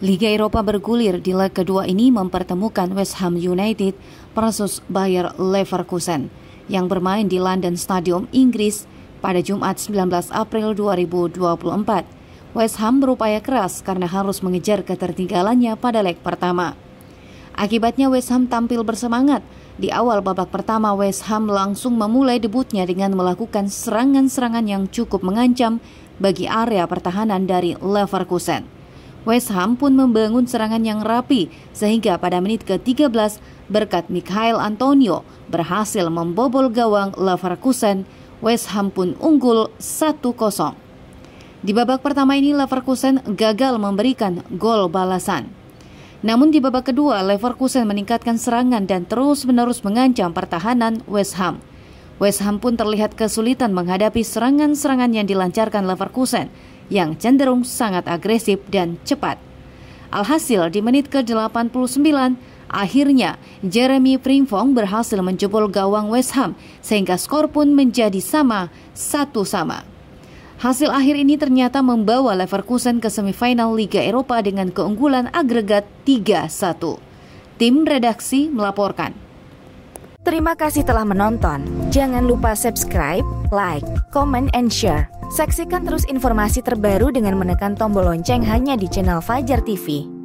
Liga Eropa bergulir di leg kedua ini mempertemukan West Ham United versus Bayer Leverkusen yang bermain di London Stadium Inggris pada Jumat 19 April 2024. West Ham berupaya keras karena harus mengejar ketertinggalannya pada leg pertama. Akibatnya West Ham tampil bersemangat. Di awal babak pertama West Ham langsung memulai debutnya dengan melakukan serangan-serangan yang cukup mengancam bagi area pertahanan dari Leverkusen. West Ham pun membangun serangan yang rapi sehingga pada menit ke-13 berkat Mikhail Antonio berhasil membobol gawang Leverkusen, West Ham pun unggul 1-0. Di babak pertama ini Leverkusen gagal memberikan gol balasan. Namun di babak kedua Leverkusen meningkatkan serangan dan terus-menerus mengancam pertahanan West Ham. West Ham pun terlihat kesulitan menghadapi serangan-serangan yang dilancarkan Leverkusen yang cenderung sangat agresif dan cepat. Alhasil di menit ke-89 Akhirnya, Jeremy Pringfong berhasil menjebol gawang West Ham sehingga skor pun menjadi sama, satu sama. Hasil akhir ini ternyata membawa Leverkusen ke semifinal Liga Eropa dengan keunggulan agregat 3-1. Tim redaksi melaporkan. Terima kasih telah menonton. Jangan lupa subscribe, like, comment, and share. Saksikan terus informasi terbaru dengan menekan tombol lonceng hanya di channel Fajar TV.